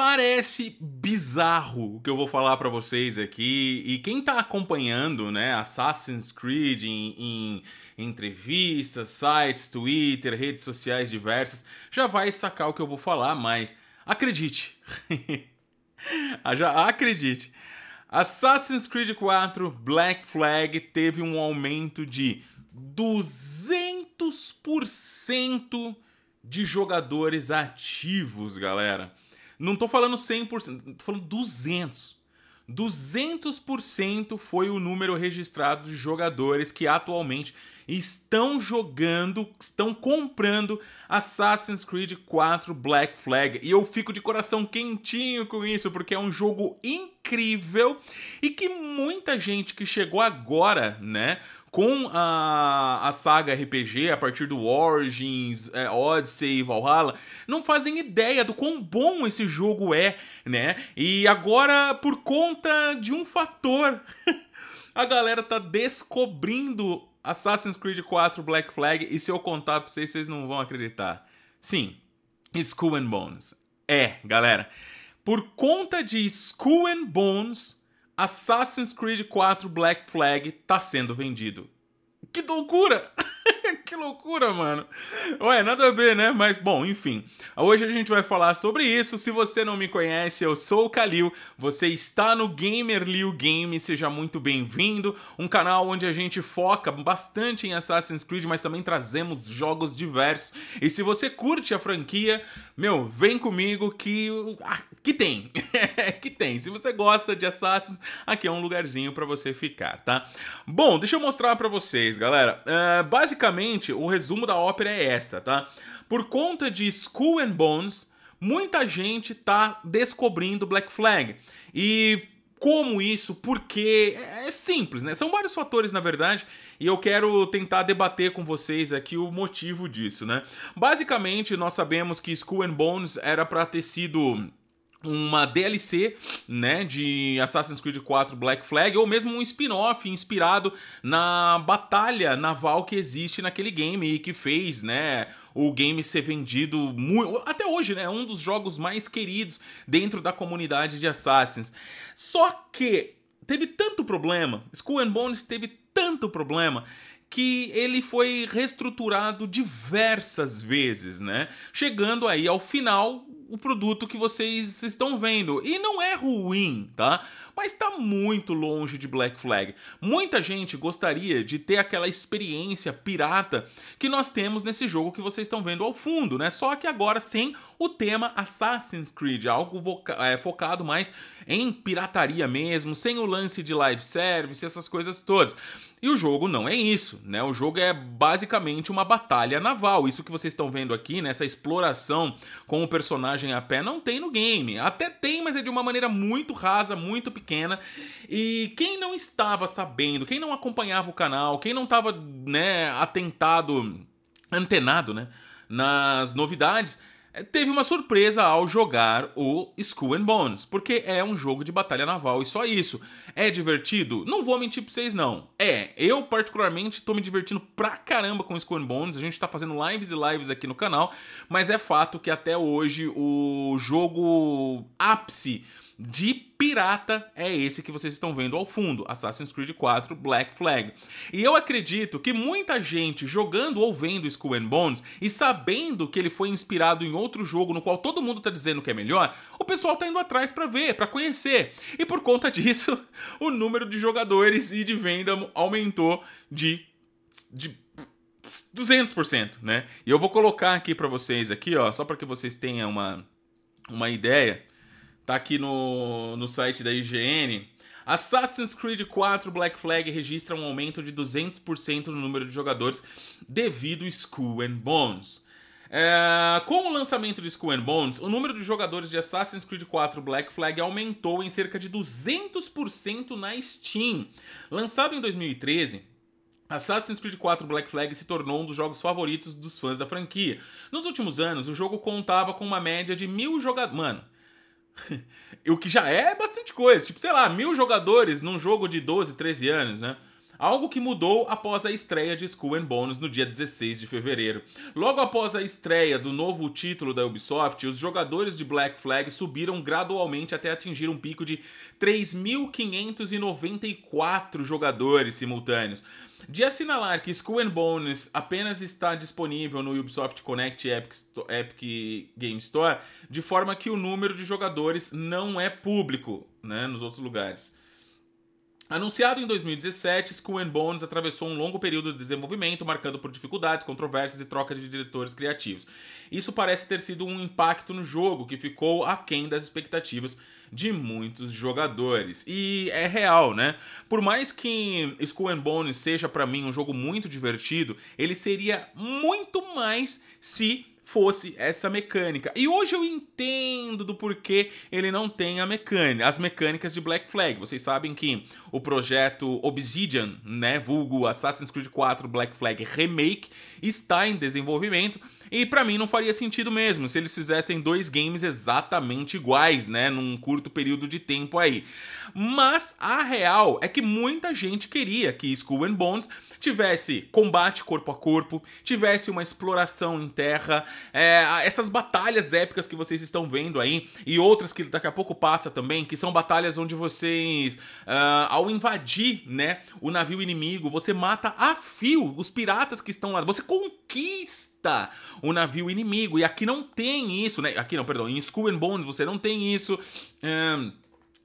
Parece bizarro o que eu vou falar para vocês aqui. E quem tá acompanhando, né, Assassin's Creed em, em, entrevistas, sites, Twitter, redes sociais diversas, já vai sacar o que eu vou falar, mas acredite. já acredite. Assassin's Creed 4 Black Flag teve um aumento de 200% de jogadores ativos, galera. Não tô falando 100%, tô falando 200. 200% foi o número registrado de jogadores que atualmente estão jogando, estão comprando Assassin's Creed 4 Black Flag. E eu fico de coração quentinho com isso, porque é um jogo incrível e que muita gente que chegou agora, né, com a, a saga RPG, a partir do Origins, é, Odyssey e Valhalla, não fazem ideia do quão bom esse jogo é, né? E agora, por conta de um fator, a galera tá descobrindo Assassin's Creed 4 Black Flag, e se eu contar pra vocês, vocês não vão acreditar. Sim, Skull and Bones. É, galera. Por conta de Skull and Bones, Assassin's Creed 4 Black Flag tá sendo vendido. Que loucura! que loucura, mano. Ué, nada a ver, né? Mas, bom, enfim. Hoje a gente vai falar sobre isso. Se você não me conhece, eu sou o Kalil. Você está no Gamer Liu Game. Seja muito bem-vindo. Um canal onde a gente foca bastante em Assassin's Creed, mas também trazemos jogos diversos. E se você curte a franquia, meu, vem comigo que... Ah, que tem! que tem. Se você gosta de Assassins, aqui é um lugarzinho para você ficar, tá? Bom, deixa eu mostrar para vocês, galera. Uh, basicamente, o resumo da ópera é essa, tá? Por conta de School and Bones, muita gente tá descobrindo Black Flag. E como isso, porque é, é simples, né? São vários fatores, na verdade, e eu quero tentar debater com vocês aqui o motivo disso, né? Basicamente, nós sabemos que Skull and Bones era para ter sido uma DLC, né, de Assassin's Creed 4 Black Flag ou mesmo um spin-off inspirado na batalha naval que existe naquele game e que fez, né, o game ser vendido muito, até hoje, né, é um dos jogos mais queridos dentro da comunidade de Assassins. Só que teve tanto problema, Skull and Bones teve tanto problema que ele foi reestruturado diversas vezes, né? Chegando aí ao final o produto que vocês estão vendo. E não é ruim, tá? Mas está muito longe de Black Flag. Muita gente gostaria de ter aquela experiência pirata que nós temos nesse jogo que vocês estão vendo ao fundo, né? Só que agora sem o tema Assassin's Creed, algo é, focado mais em pirataria mesmo, sem o lance de live service, essas coisas todas. E o jogo não é isso, né? O jogo é basicamente uma batalha naval. Isso que vocês estão vendo aqui, nessa né? exploração com o personagem a pé, não tem no game. Até tem, mas é de uma maneira muito rasa, muito pequena. E quem não estava sabendo, quem não acompanhava o canal, quem não estava, né, atentado, antenado, né, nas novidades, teve uma surpresa ao jogar o Skull and Bones, porque é um jogo de batalha naval e só isso. É divertido? Não vou mentir pra vocês não. É, eu particularmente tô me divertindo pra caramba com Skull and Bones, a gente tá fazendo lives e lives aqui no canal, mas é fato que até hoje o jogo ápice de pirata é esse que vocês estão vendo ao fundo, Assassin's Creed 4 Black Flag. E eu acredito que muita gente jogando ou vendo Skull and Bones e sabendo que ele foi inspirado em outro jogo no qual todo mundo está dizendo que é melhor, o pessoal está indo atrás para ver, para conhecer. E por conta disso, o número de jogadores e de venda aumentou de, de 200%, né? E eu vou colocar aqui para vocês aqui, ó, só para que vocês tenham uma uma ideia Tá aqui no, no site da IGN. Assassin's Creed 4 Black Flag registra um aumento de 200% no número de jogadores devido ao Skull and Bones. É, com o lançamento de Skull and Bones, o número de jogadores de Assassin's Creed 4 Black Flag aumentou em cerca de 200% na Steam. Lançado em 2013, Assassin's Creed 4 Black Flag se tornou um dos jogos favoritos dos fãs da franquia. Nos últimos anos, o jogo contava com uma média de mil jogadores. Mano, o que já é bastante coisa. Tipo, sei lá, mil jogadores num jogo de 12, 13 anos, né? Algo que mudou após a estreia de Skull and Bones no dia 16 de fevereiro. Logo após a estreia do novo título da Ubisoft, os jogadores de Black Flag subiram gradualmente até atingir um pico de 3.594 jogadores simultâneos. De assinalar que Skull and Bones apenas está disponível no Ubisoft Connect Epic, Epic Game Store, de forma que o número de jogadores não é público né, nos outros lugares. Anunciado em 2017, Skull and Bones atravessou um longo período de desenvolvimento, marcando por dificuldades, controvérsias e trocas de diretores criativos. Isso parece ter sido um impacto no jogo, que ficou aquém das expectativas de muitos jogadores. E é real, né? Por mais que Skull and Bones seja para mim um jogo muito divertido, ele seria muito mais se fosse essa mecânica. E hoje eu entendo do porquê ele não tem a mecânica, as mecânicas de Black Flag. Vocês sabem que o projeto Obsidian, né, vulgo Assassin's Creed 4 Black Flag Remake, está em desenvolvimento e para mim não faria sentido mesmo se eles fizessem dois games exatamente iguais, né, num curto período de tempo aí. Mas a real é que muita gente queria que Skull and Bones tivesse combate corpo a corpo, tivesse uma exploração em terra, é, essas batalhas épicas que vocês estão vendo aí, e outras que daqui a pouco passa também, que são batalhas onde vocês, uh, ao invadir né, o navio inimigo, você mata a fio os piratas que estão lá, você conquista o navio inimigo, e aqui não tem isso, né? Aqui não, perdão, em School and Bones você não tem isso.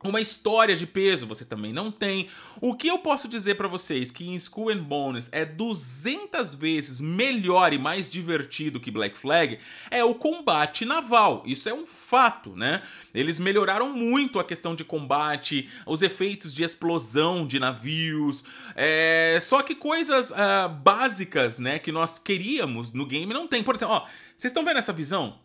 Uma história de peso você também não tem. O que eu posso dizer para vocês que em School and Bones é 200 vezes melhor e mais divertido que Black Flag é o combate naval. Isso é um fato, né? Eles melhoraram muito a questão de combate, os efeitos de explosão de navios. É... Só que coisas uh, básicas, né, que nós queríamos no game não tem. Por exemplo, ó, vocês estão vendo essa visão?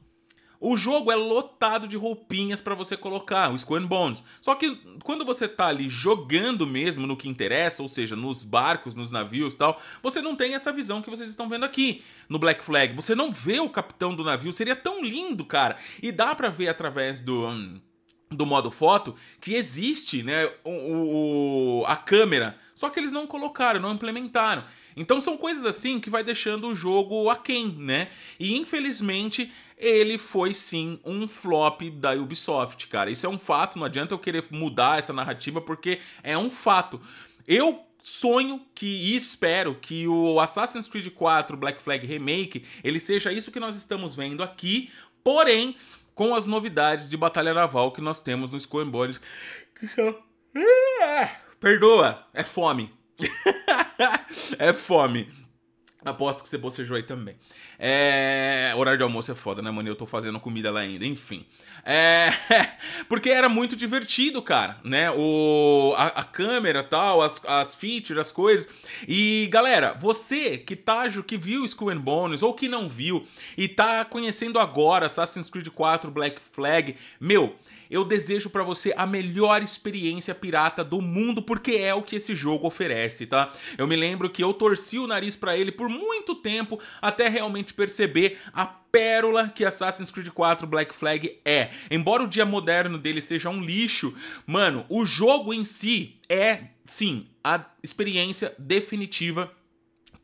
O jogo é lotado de roupinhas para você colocar, o Squan Bones. Só que quando você tá ali jogando mesmo no que interessa, ou seja, nos barcos, nos navios tal, você não tem essa visão que vocês estão vendo aqui no Black Flag. Você não vê o capitão do navio, seria tão lindo, cara. E dá para ver através do. Hum, do modo foto que existe né, o, o, a câmera, só que eles não colocaram, não implementaram. Então são coisas assim que vai deixando o jogo aquém, né? E infelizmente ele foi sim um flop da Ubisoft, cara. Isso é um fato, não adianta eu querer mudar essa narrativa porque é um fato. Eu sonho que e espero que o Assassin's Creed 4 Black Flag Remake, ele seja isso que nós estamos vendo aqui, porém com as novidades de batalha naval que nós temos no Skull Bones. Perdoa, é fome. É fome. Aposto que você bocejou aí também. É... Horário de almoço é foda, né, mano? Eu tô fazendo comida lá ainda, enfim. É... Porque era muito divertido, cara, né? O... A, a câmera tal, as, as features, as coisas. E, galera, você que tá, que viu School and Bones ou que não viu e tá conhecendo agora Assassin's Creed 4 Black Flag, meu, eu desejo para você a melhor experiência pirata do mundo, porque é o que esse jogo oferece, tá? Eu me lembro que eu torci o nariz para ele por muito tempo até realmente perceber a pérola que Assassin's Creed 4 Black Flag é. Embora o dia moderno dele seja um lixo, mano, o jogo em si é sim a experiência definitiva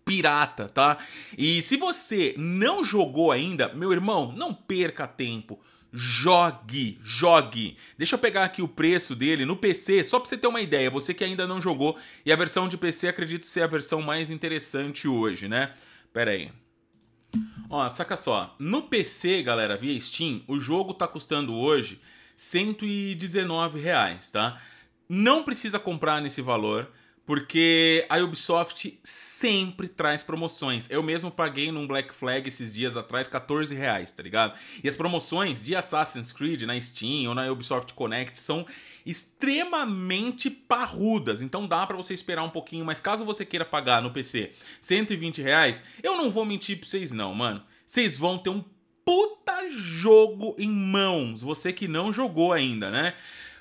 pirata, tá? E se você não jogou ainda, meu irmão, não perca tempo jogue, jogue. Deixa eu pegar aqui o preço dele no PC, só para você ter uma ideia, você que ainda não jogou, e a versão de PC acredito ser a versão mais interessante hoje, né? Pera aí. Ó, saca só, no PC, galera, via Steam, o jogo tá custando hoje R$ 119, reais, tá? Não precisa comprar nesse valor. Porque a Ubisoft sempre traz promoções. Eu mesmo paguei num Black Flag esses dias atrás 14 reais, tá ligado? E as promoções de Assassin's Creed na Steam ou na Ubisoft Connect são extremamente parrudas. Então dá para você esperar um pouquinho, mas caso você queira pagar no PC 120 reais, eu não vou mentir pra vocês não, mano. Vocês vão ter um puta jogo em mãos. Você que não jogou ainda, né?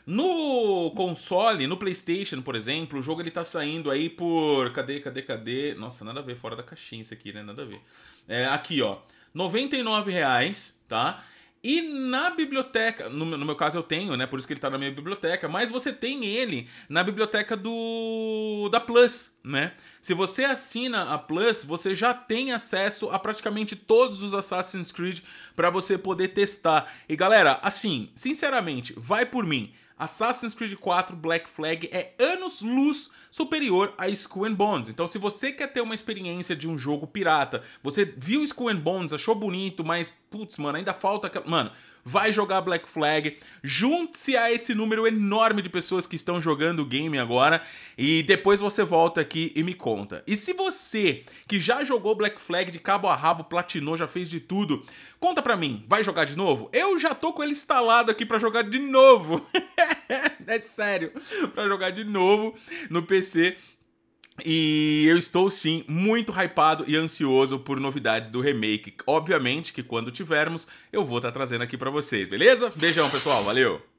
No console, no PlayStation, por exemplo, o jogo ele tá saindo aí por. Cadê, cadê, cadê? Nossa, nada a ver, fora da caixinha isso aqui, né? Nada a ver. É, aqui, ó. R$99,00, reais, tá? E na biblioteca, no, no, meu caso eu tenho, né? Por isso que ele tá na minha biblioteca, mas você tem ele na biblioteca do da Plus, né? Se você assina a Plus, você já tem acesso a praticamente todos os Assassin's Creed para você poder testar. E galera, assim, sinceramente, vai por mim. Assassin's Creed 4 Black Flag é anos-luz superior a Skull and Bones. Então, se você quer ter uma experiência de um jogo pirata, você viu Skull and Bones, achou bonito, mas, putz, mano, ainda falta... Mano, vai jogar Black Flag, junte-se a esse número enorme de pessoas que estão jogando o game agora e depois você volta aqui e me conta. E se você que já jogou Black Flag de cabo a rabo, platinou, já fez de tudo, conta pra mim, vai jogar de novo? Eu já tô com ele instalado aqui para jogar de novo. é sério, para jogar de novo no PC e eu estou sim muito hypado e ansioso por novidades do remake. Obviamente que quando tivermos, eu vou estar tá trazendo aqui para vocês, beleza? Beijão, pessoal, valeu.